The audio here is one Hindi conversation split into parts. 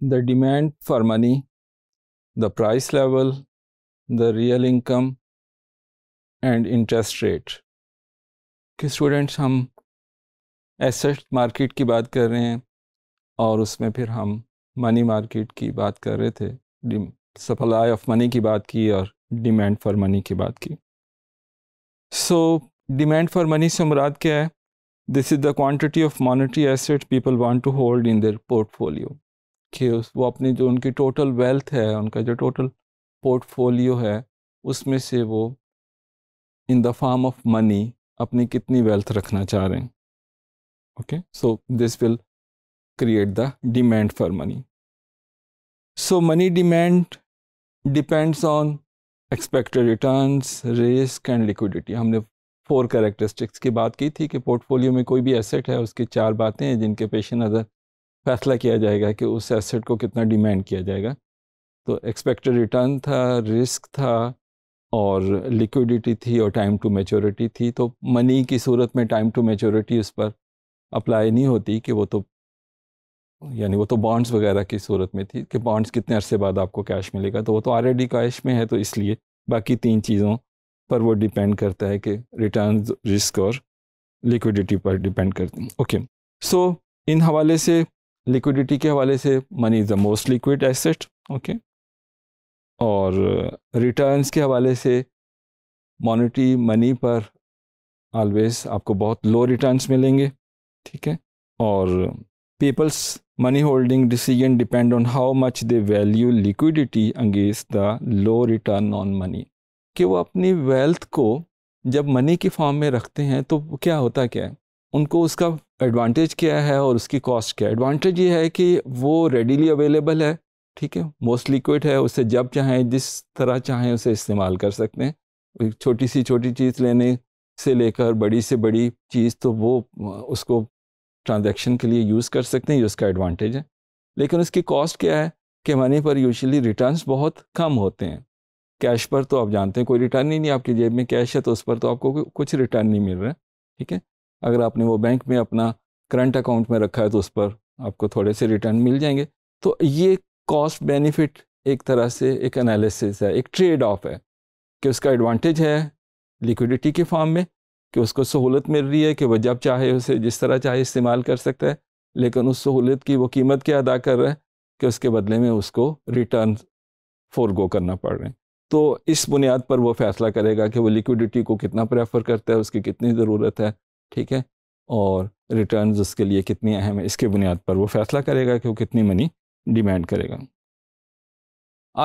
the demand for money, the price level, the real income and interest rate. कि स्टूडेंट्स हम एसेट मार्केट की बात कर रहे हैं और उसमें फिर हम मनी मार्केट की बात कर रहे थे सप्लाई ऑफ मनी की बात की और डिमांड फॉर मनी की बात की सो डिमांड फॉर मनी से मुराद क्या है this is the quantity of monetary asset people want to hold in their portfolio के उस वो अपनी जो उनकी टोटल वेल्थ है उनका जो टोटल पोर्टफोलियो है उसमें से वो in the form of money अपनी कितनी वेल्थ रखना चाह रहे हैं okay so this will create the demand for money so money demand depends on expected return risk and liquidity हमने फोर करेक्टरिस्टिक्स की बात की थी कि पोर्टफोलियो में कोई भी एसेट है उसकी चार बातें हैं जिनके पेश नज़र फैसला किया जाएगा कि उस एसेट को कितना डिमांड किया जाएगा तो एक्सपेक्टेड रिटर्न था रिस्क था और लिक्विडिटी थी और टाइम टू मेचोरिटी थी तो मनी की सूरत में टाइम टू मेचोरिटी उस पर अप्लाई नहीं होती कि वो तो यानी वो तो बॉन्ड्स वगैरह की सूरत में थी कि बॉन्ड्स कितने अरसे बाद आपको कैश मिलेगा तो वो तो आर कैश में है तो इसलिए बाकी तीन चीज़ों पर वो डिपेंड करता है कि रिटर्न रिस्क और लिक्विडिटी पर डिपेंड करती हैं ओके सो इन हवाले से लिक्विडिटी के हवाले से money is the most liquid asset okay और रिटर्न्स uh, के हवाले से मोनिटी मनी पर ऑलवेज आपको बहुत लो रिटर्न्स मिलेंगे ठीक है और people's money holding decision depend on how much they value liquidity अंगेज the low return on money कि वो अपनी वेल्थ को जब मनी के फॉर्म में रखते हैं तो क्या होता क्या है उनको उसका एडवांटेज क्या है और उसकी कॉस्ट क्या है एडवांटेज ये है कि वो रेडीली अवेलेबल है ठीक है मोस्ट लिक्विड है उसे जब चाहें जिस तरह चाहें उसे इस्तेमाल कर सकते हैं छोटी सी छोटी चीज़ लेने से लेकर बड़ी से बड़ी चीज़ तो वो उसको ट्रांजेक्शन के लिए यूज़ कर सकते हैं ये उसका एडवांटेज है लेकिन उसकी कॉस्ट क्या है कि मनी पर यूजली रिटर्न बहुत कम होते हैं कैश पर तो आप जानते हैं कोई रिटर्न ही नहीं आपकी जेब में कैश है तो उस पर तो आपको कुछ रिटर्न नहीं मिल रहा है ठीक है अगर आपने वो बैंक में अपना करंट अकाउंट में रखा है तो उस पर आपको थोड़े से रिटर्न मिल जाएंगे तो ये कॉस्ट बेनिफिट एक तरह से एक एनालिसिस है एक ट्रेड ऑफ है कि उसका एडवांटेज है लिक्विडिटी के फॉर्म में कि उसको सहूलत मिल रही है कि वह जब चाहे उसे जिस तरह चाहे इस्तेमाल कर सकता है लेकिन उस सहूलत की वो कीमत क्या अदा कर रहा है कि उसके बदले में उसको रिटर्न फोरगो करना पड़ रहे हैं तो इस बुनियाद पर वो फैसला करेगा कि वो लिक्विडिटी को कितना प्रेफर करता है उसकी कितनी ज़रूरत है ठीक है और रिटर्न उसके लिए कितनी अहम है इसके बुनियाद पर वो फैसला करेगा कि वो कितनी मनी डिमांड करेगा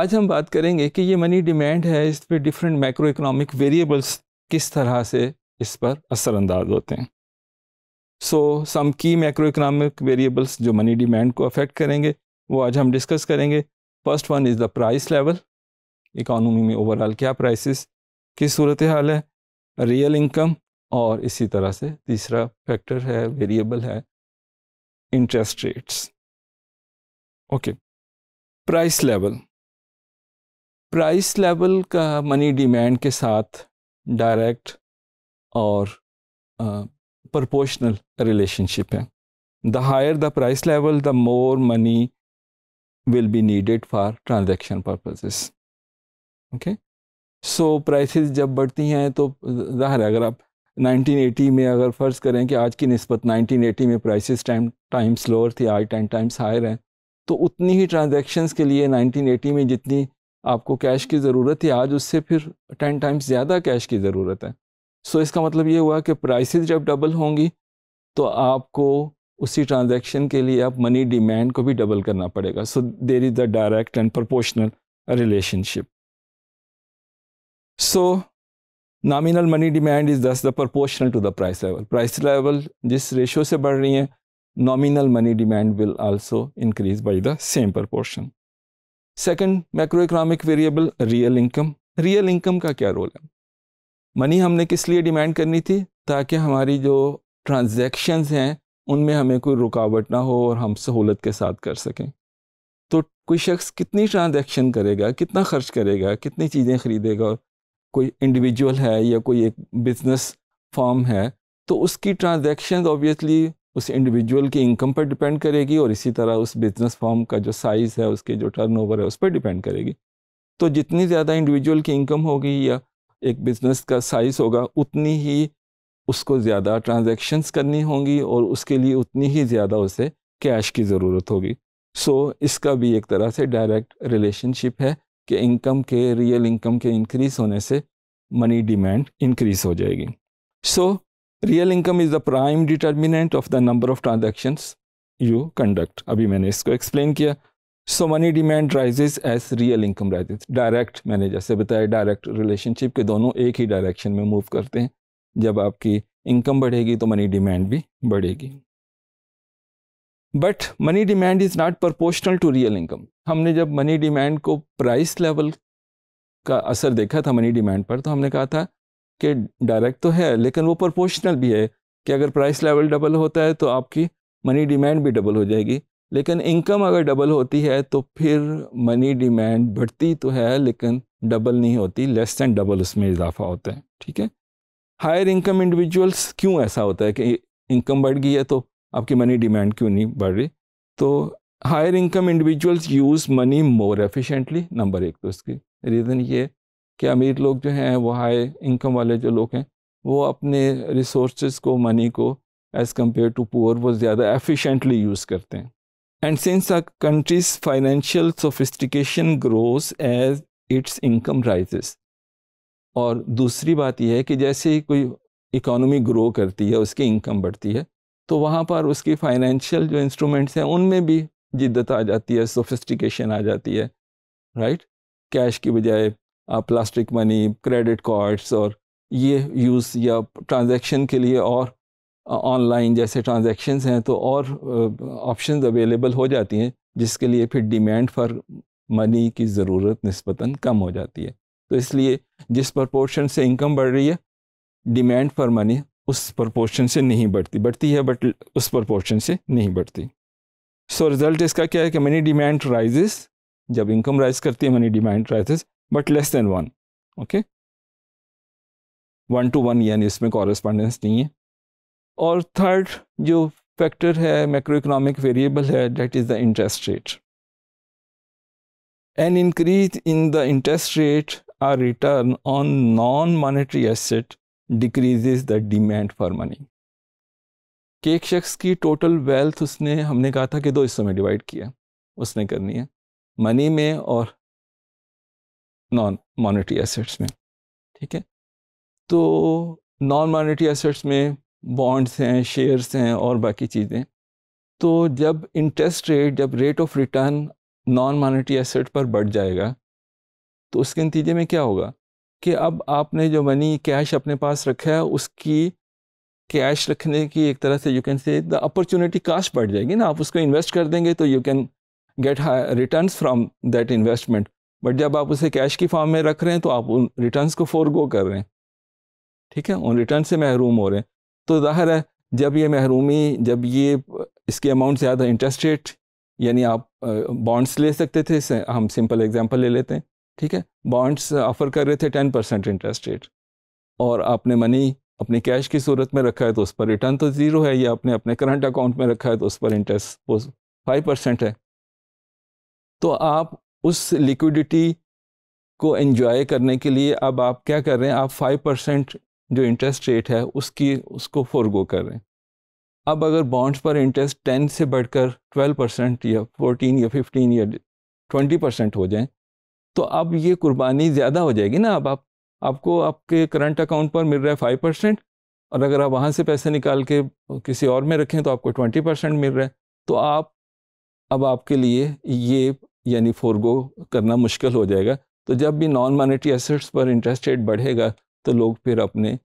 आज हम बात करेंगे कि ये मनी डिमांड है इस पर डिफरेंट माइक्रो इकोनॉमिक वेरिएबल्स किस तरह से इस पर असरअंदाज होते हैं so some key micro economic variables जो मनी डिमांड को अफेक्ट करेंगे वो आज हम डिस्कस करेंगे first one is the price level economy में ओवरऑल क्या प्राइसिस किस सूरत हाल है रियल इनकम और इसी तरह से तीसरा फैक्टर है वेरिएबल है interest rates okay price level price level का मनी डिमांड के साथ डायरेक्ट और प्रोपोर्शनल रिलेशनशिप है the higher the price level the more money will be needed for transaction purposes. Okay so prices जब बढ़ती हैं तो ज़ाहिर है अगर आप 1980 में अगर फ़र्ज़ करें कि आज की नस्बत 1980 में प्राइसेस टाइम टाइम्स लोअर थी आज टाइम टाइम्स हायर हैं तो उतनी ही ट्रांजैक्शंस के लिए 1980 में जितनी आपको कैश की ज़रूरत थी आज उससे फिर टेन टाइम्स ज़्यादा कैश की ज़रूरत है सो इसका मतलब ये हुआ कि प्राइसेस जब डबल होंगी तो आपको उसी ट्रांजैक्शन के लिए आप मनी डिमांड को भी डबल करना पड़ेगा so there is the direct and proportional relationship so nominal money demand is thus the proportional to the price level price level जिस रेशो से बढ़ रही है nominal money demand will also increase by the same proportion second macro economic variable real income real income का क्या रोल है मनी हमने किस लिए डिमांड करनी थी ताकि हमारी जो ट्रांजेक्शन हैं उनमें हमें कोई रुकावट ना हो और हम सहूलत के साथ कर सकें तो कोई शख्स कितनी ट्रांजेक्शन करेगा कितना खर्च करेगा कितनी चीज़ें ख़रीदेगा और कोई इंडिविजुअल है या कोई एक बिजनेस फॉर्म है तो उसकी ट्रांजेक्शन ऑब्वियसली उस इंडिविजुअल की इनकम पर डिपेंड करेगी और इसी तरह उस बिज़नेस फॉर्म का जो साइज़ है उसके जो टर्नओवर है उस पर डिपेंड करेगी तो जितनी ज़्यादा इंडिविजुअल की इनकम होगी या एक बिज़नेस का साइज़ होगा उतनी ही उसको ज़्यादा ट्रांजेक्शन्स करनी होंगी और उसके लिए उतनी ही ज़्यादा उसे कैश की ज़रूरत होगी सो so, इसका भी एक तरह से डायरेक्ट रिलेशनशिप है कि इनकम के रियल इनकम के इंक्रीज होने से मनी डिमांड इंक्रीज हो जाएगी so real income is the prime determinant of the number of transactions you conduct अभी मैंने इसको एक्सप्लेन किया so money demand rises as real income rises direct मैंने जैसे बताया डायरेक्ट रिलेशनशिप के दोनों एक ही डायरेक्शन में मूव करते हैं जब आपकी इनकम बढ़ेगी तो मनी डिमांड भी बढ़ेगी but money demand is not proportional to real income हमने जब मनी डिमांड को प्राइस लेवल का असर देखा था मनी डिमांड पर तो हमने कहा था कि डायरेक्ट तो है लेकिन वो प्रोपोर्शनल भी है कि अगर प्राइस लेवल डबल होता है तो आपकी मनी डिमांड भी डबल हो जाएगी लेकिन इनकम अगर डबल होती है तो फिर मनी डिमांड बढ़ती तो है लेकिन डबल नहीं होती लेस दैन डबल उसमें इजाफा होता है ठीक है हायर इनकम इंडिविजुअल्स क्यों ऐसा होता है कि इनकम बढ़ गई है तो आपकी मनी डिमांड क्यों नहीं बढ़ रही तो higher income individuals use money more efficiently number एक तो इसकी रीज़न ये कि अमीर लोग जो हैं वो हाई इनकम वाले जो लोग हैं वो अपने रिसोर्स को मनी को एज़ कम्पेयर टू पुअर वो ज़्यादा एफिशेंटली यूज़ करते हैं and since a country's financial sophistication grows as its income rises और दूसरी बात यह है कि जैसे ही कोई इकोनॉमी ग्रो करती है उसकी इनकम बढ़ती है तो वहाँ पर उसकी फाइनेंशियल जो इंस्ट्रूमेंट्स हैं उनमें भी जिद्दत आ जाती है सोफिस्टिकेशन आ जाती है राइट कैश की बजाय प्लास्टिक मनी क्रेडिट कार्ड्स और ये यूज़ या ट्रांजैक्शन के लिए और ऑनलाइन जैसे ट्रांजैक्शंस हैं तो और ऑप्शंस अवेलेबल हो जाती हैं जिसके लिए फिर डिमांड फॉर मनी की ज़रूरत नस्बता कम हो जाती है तो इसलिए जिस प्रपोर्शन से इनकम बढ़ रही है डिमांड फॉर मनी उस प्रपोर्शन से नहीं बढ़ती बढ़ती है बट उस प्रपोर्शन से नहीं बढ़ती सो so, रिजल्ट इसका क्या है कि मनी डिमांड राइजेस जब इनकम राइज करती है money demand rises but less than one okay one to one यानी इसमें कॉरेस्पॉन्डेंस नहीं है और थर्ड जो फैक्टर है मैक्रो इकोनॉमिक वेरिएबल है that is the interest rate an increase in the interest rate or return on non monetary asset decreases the demand for money कि एक शख्स की टोटल वेल्थ उसने हमने कहा था कि दो हिस्सों में डिवाइड किया उसने करनी है मनी में और नॉन मॉनेटरी एसेट्स में ठीक है तो नॉन मॉनेटरी एसेट्स में बॉन्ड्स हैं शेयर्स हैं और बाकी चीज़ें तो जब इंटरेस्ट रेट जब rate of return non monetary asset पर बढ़ जाएगा तो उसके नतीजे में क्या होगा कि अब आपने जो मनी कैश अपने पास रखा है उसकी कैश रखने की एक तरह से you can say the opportunity cost बढ़ जाएगी ना आप उसको इन्वेस्ट कर देंगे तो you can get return from that investment but जब आप उसे कैश की फॉर्म में रख रहे हैं तो आप उन रिटर्न को फोर गो कर रहे हैं ठीक है उन रिटर्न से महरूम हो रहे हैं तो ज़ाहिर है जब ये महरूमी जब ये इसके अमाउंट ज़्यादा इंटरेस्ट रेट यानी आप बॉन्ड्स ले सकते थे हम सिंपल एग्जांपल ले लेते हैं ठीक है बॉन्ड्स ऑफर uh, कर रहे थे टेन परसेंट इंटरेस्ट रेट और आपने मनी अपने कैश की सूरत में रखा है तो उस पर रिटर्न तो ज़ीरो है या आपने अपने करंट अकाउंट में रखा है तो उस पर इंटरेस्ट वो फाइव परसेंट है तो आप उस लिक्विडिटी को इन्जॉय करने के लिए अब आप क्या कर रहे हैं आप फाइव परसेंट जो इंटरेस्ट रेट है उसकी उसको फोरगो कर रहे हैं अब अगर बॉन्ड्स पर इंटरेस्ट टेन से बढ़कर ट्वेल्व परसेंट या फोर्टीन या फिफ्टीन या ट्वेंटी परसेंट हो जाए तो अब ये कुर्बानी ज़्यादा हो जाएगी ना अब आप आपको आपके करंट अकाउंट पर मिल रहा है फाइव परसेंट और अगर आप वहाँ से पैसे निकाल के किसी और में रखें तो आपको ट्वेंटी परसेंट मिल रहा है तो आप अब आपके लिए ये यानी फोरगो करना मुश्किल हो जाएगा तो जब भी नॉन मॉनेटरी एसेट्स पर इंटरेस्ट रेट बढ़ेगा तो लोग फिर अपने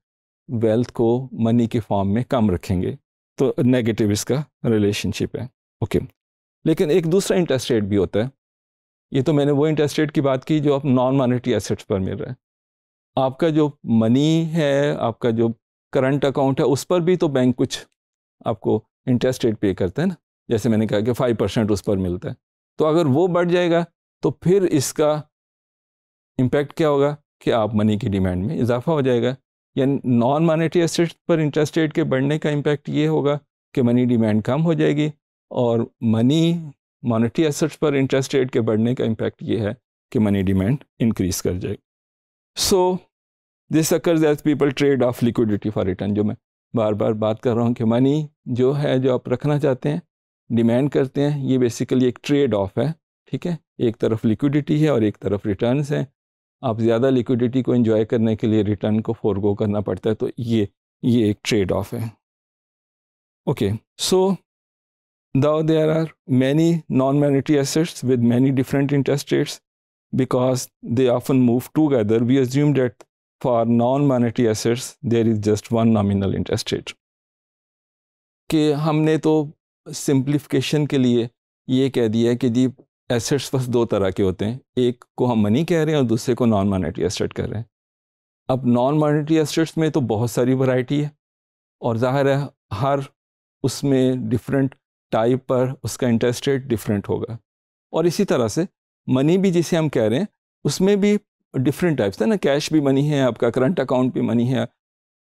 वेल्थ को मनी के फॉर्म में कम रखेंगे तो नेगेटिव इसका रिलेशनशिप है ओके लेकिन एक दूसरा इंटरेस्ट रेट भी होता है ये तो मैंने वो इंटरेस्ट रेट की बात की जो आप नॉन मॉनेटरी एसेट्स पर मिल रहा है आपका जो मनी है आपका जो करंट अकाउंट है उस पर भी तो बैंक कुछ आपको इंटरेस्ट रेट पे करते हैं ना जैसे मैंने कहा कि फाइव परसेंट उस पर मिलता है तो अगर वो बढ़ जाएगा तो फिर इसका इम्पैक्ट क्या होगा कि आप मनी की डिमांड में इजाफा हो जाएगा या नॉन मॉनेटरी एसेट्स पर इंटरेस्ट रेट के बढ़ने का इम्पेक्ट ये होगा कि मनी डिमांड कम हो जाएगी और मनी मॉनेटरी एसेट्स पर इंटरेस्ट रेट के बढ़ने का इम्पैक्ट ये है कि मनी डिमांड इंक्रीज कर जाएगी so this occurs as people trade off liquidity for return जो मैं बार बार बात कर रहा हूँ कि मनी जो है जो आप रखना चाहते हैं डिमांड करते हैं ये बेसिकली एक ट्रेड ऑफ है ठीक है एक तरफ लिक्विडिटी है और एक तरफ रिटर्न हैं आप ज़्यादा लिक्विडिटी को इन्जॉय करने के लिए रिटर्न को फोरगो करना पड़ता है तो ये ये एक ट्रेड ऑफ है okay so Though there are many non-monetary assets with many different interest rates, because they often move together, we assume that for non-monetary assets, there is just one nominal interest rate. कि हमने तो सिंप्लीफिकेशन के लिए ये कह दिया कि जी एसेट्स बस दो तरह के होते हैं एक को हम मनी कह रहे हैं और दूसरे को नॉन मॉनेटरी एसेट कह रहे हैं अब नॉन मॉनेटरी एसेट्स में तो बहुत सारी वैरायटी है और ज़ाहिर है हर उसमें डिफरेंट टाइप पर उसका इंटरेस्ट रेट डिफरेंट होगा और इसी तरह से मनी भी जिसे हम कह रहे हैं उसमें भी डिफरेंट टाइप्स है ना कैश भी मनी है आपका करंट अकाउंट भी मनी है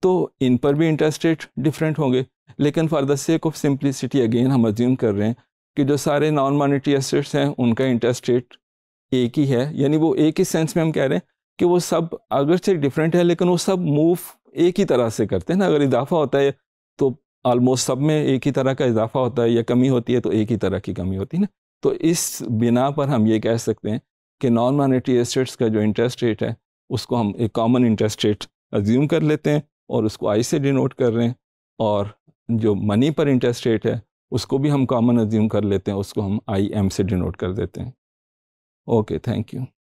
तो इन पर भी इंटरेस्ट रेट डिफरेंट होंगे लेकिन for the sake of simplicity again हम अज्यूम कर रहे हैं कि जो सारे नॉन मॉनिटरी एसेट्स हैं उनका इंटरेस्ट रेट एक ही है यानी वो एक ही सेंस में हम कह रहे हैं कि वो सब अगर से डिफरेंट है लेकिन वो सब मूव एक ही तरह से करते हैं ना अगर इजाफा होता है तो ऑलमोस्ट सब में एक ही तरह का इजाफा होता है या कमी होती है तो एक ही तरह की कमी होती है ना तो इस बिना पर हम ये कह सकते हैं कि नॉन मॉनेटरी एसेट्स का जो इंटरेस्ट रेट है उसको हम एक कॉमन इंटरेस्ट रेट अज्यूम कर लेते हैं और उसको आई से डिनोट कर रहे हैं और जो मनी पर इंटरेस्ट रेट है उसको भी हम कॉमन अज्यूम कर लेते हैं उसको हम आई एम से डिनोट कर देते हैं ओके थैंक यू